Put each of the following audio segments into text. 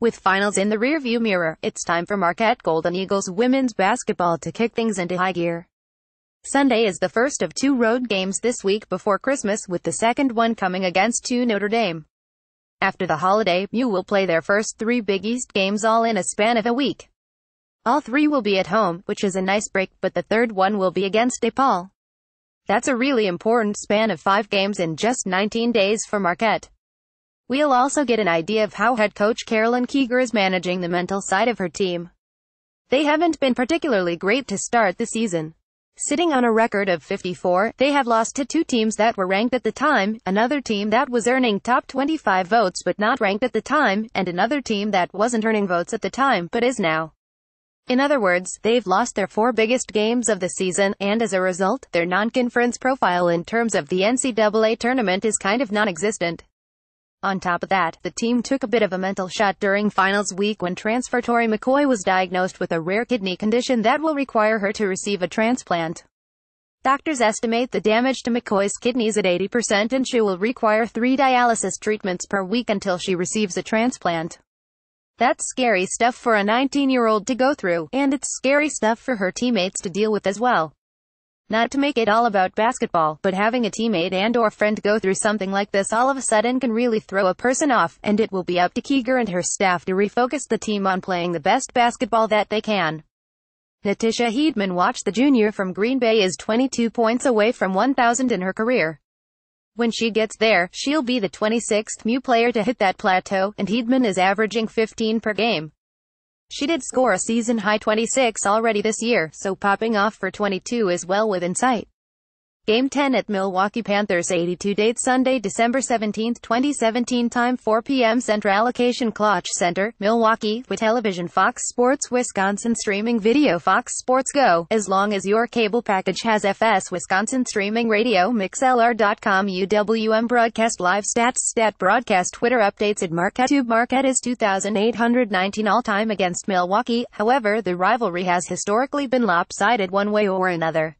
With finals in the rearview mirror, it's time for Marquette Golden Eagles women's basketball to kick things into high gear. Sunday is the first of two road games this week before Christmas with the second one coming against 2 Notre Dame. After the holiday, you will play their first three Big East games all in a span of a week. All three will be at home, which is a nice break, but the third one will be against DePaul. That's a really important span of five games in just 19 days for Marquette. We'll also get an idea of how head coach Carolyn Keeger is managing the mental side of her team. They haven't been particularly great to start the season. Sitting on a record of 54, they have lost to two teams that were ranked at the time, another team that was earning top 25 votes but not ranked at the time, and another team that wasn't earning votes at the time but is now. In other words, they've lost their four biggest games of the season, and as a result, their non-conference profile in terms of the NCAA tournament is kind of non-existent. On top of that, the team took a bit of a mental shot during finals week when transfer Tori McCoy was diagnosed with a rare kidney condition that will require her to receive a transplant. Doctors estimate the damage to McCoy's kidneys at 80% and she will require three dialysis treatments per week until she receives a transplant. That's scary stuff for a 19-year-old to go through, and it's scary stuff for her teammates to deal with as well. Not to make it all about basketball, but having a teammate and or friend go through something like this all of a sudden can really throw a person off, and it will be up to Keeger and her staff to refocus the team on playing the best basketball that they can. Natisha Heidman watched the junior from Green Bay is 22 points away from 1,000 in her career. When she gets there, she'll be the 26th MU player to hit that plateau, and Heidman is averaging 15 per game. She did score a season-high 26 already this year, so popping off for 22 is well within sight. Game 10 at Milwaukee Panthers 82 date Sunday, December 17, 2017 time 4 p.m. Central Allocation Clock Center, Milwaukee, with television Fox Sports Wisconsin streaming video Fox Sports Go, as long as your cable package has FS Wisconsin streaming radio mixlr.com UWM broadcast live stats stat broadcast Twitter updates at Marquette Tube Marquette is 2,819 all-time against Milwaukee, however the rivalry has historically been lopsided one way or another.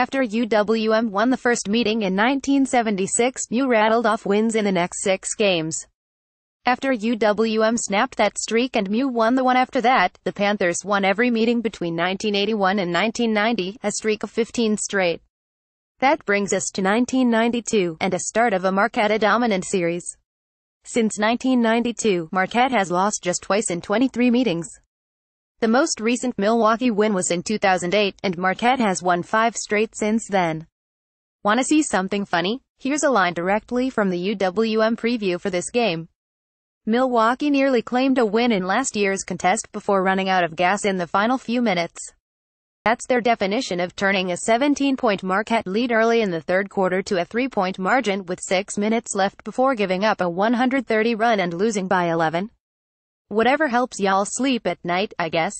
After UWM won the first meeting in 1976, Mew rattled off wins in the next six games. After UWM snapped that streak and Mew won the one after that, the Panthers won every meeting between 1981 and 1990, a streak of 15 straight. That brings us to 1992, and a start of a Marquette dominant series. Since 1992, Marquette has lost just twice in 23 meetings. The most recent Milwaukee win was in 2008, and Marquette has won five straight since then. Wanna see something funny? Here's a line directly from the UWM preview for this game. Milwaukee nearly claimed a win in last year's contest before running out of gas in the final few minutes. That's their definition of turning a 17-point Marquette lead early in the third quarter to a three-point margin with six minutes left before giving up a 130 run and losing by 11. Whatever helps y'all sleep at night, I guess.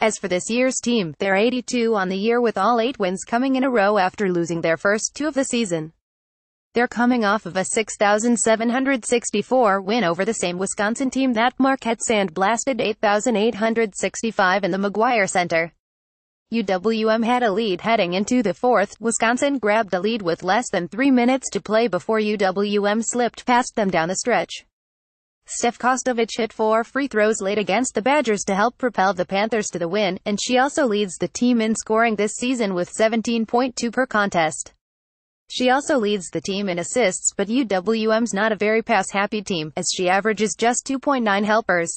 As for this year's team, they're 82 on the year with all 8 wins coming in a row after losing their first two of the season. They're coming off of a 6,764 win over the same Wisconsin team that Marquette sand blasted 8,865 in the McGuire Center. UWM had a lead heading into the fourth. Wisconsin grabbed a lead with less than three minutes to play before UWM slipped past them down the stretch. Steph Kostovich hit four free throws late against the Badgers to help propel the Panthers to the win, and she also leads the team in scoring this season with 17.2 per contest. She also leads the team in assists, but UWM's not a very pass-happy team, as she averages just 2.9 helpers.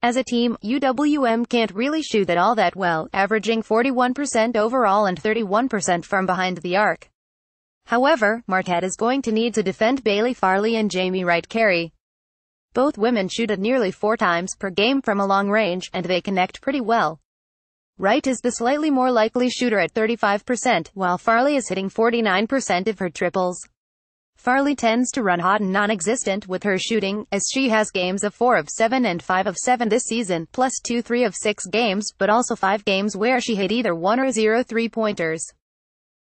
As a team, UWM can't really shoot that all that well, averaging 41% overall and 31% from behind the arc. However, Marquette is going to need to defend Bailey Farley and Jamie Wright Carey. Both women shoot at nearly four times per game from a long range, and they connect pretty well. Wright is the slightly more likely shooter at 35%, while Farley is hitting 49% of her triples. Farley tends to run hot and non-existent with her shooting, as she has games of 4 of 7 and 5 of 7 this season, plus 2 3 of 6 games, but also 5 games where she hit either 1 or 0 three-pointers.